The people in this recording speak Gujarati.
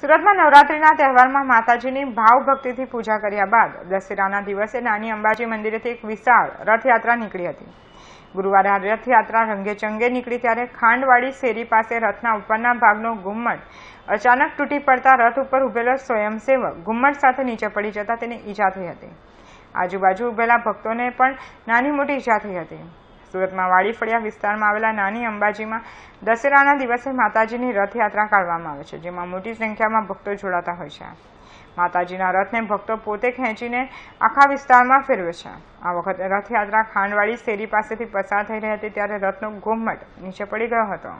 સુરતમાં નવરાત્રીના તહેવારમાં માતાજીની ભાવભક્તિથી પૂજા કર્યા બાદ દશેરાના દિવસે નાની અંબાજી મંદિરેથી એક વિશાળ રથયાત્રા નીકળી હતી ગુરુવારે આ રથયાત્રા રંગેચંગે નીકળી ત્યારે ખાંડવાડી શેરી પાસે રથના ઉપરના ભાગનો ગુમ્મટ અચાનક તૂટી પડતા રથ ઉપર ઉભેલો સ્વયંસેવક ગુમ્મટ સાથે નીચે પડી જતા તેને ઈજા થઈ હતી આજુબાજુ ઉભેલા ભક્તોને પણ નાની મોટી ઈજા થઈ હતી સુરતમાં વાડીફળિયા વિસ્તારમાં આવેલા નાની અંબાજીમાં દશેરાના દિવસે માતાજીની રથયાત્રા કાઢવામાં આવે છે જેમાં મોટી સંખ્યામાં ભક્તો જોડાતા હોય છે માતાજીના રથને ભક્તો પોતે ખેંચીને આખા વિસ્તારમાં ફેરવે છે આ વખતે રથયાત્રા ખાંડવાળી શેરી પાસેથી પસાર થઈ રહી હતી ત્યારે રથનો ઘોમટ નીચે પડી ગયો હતો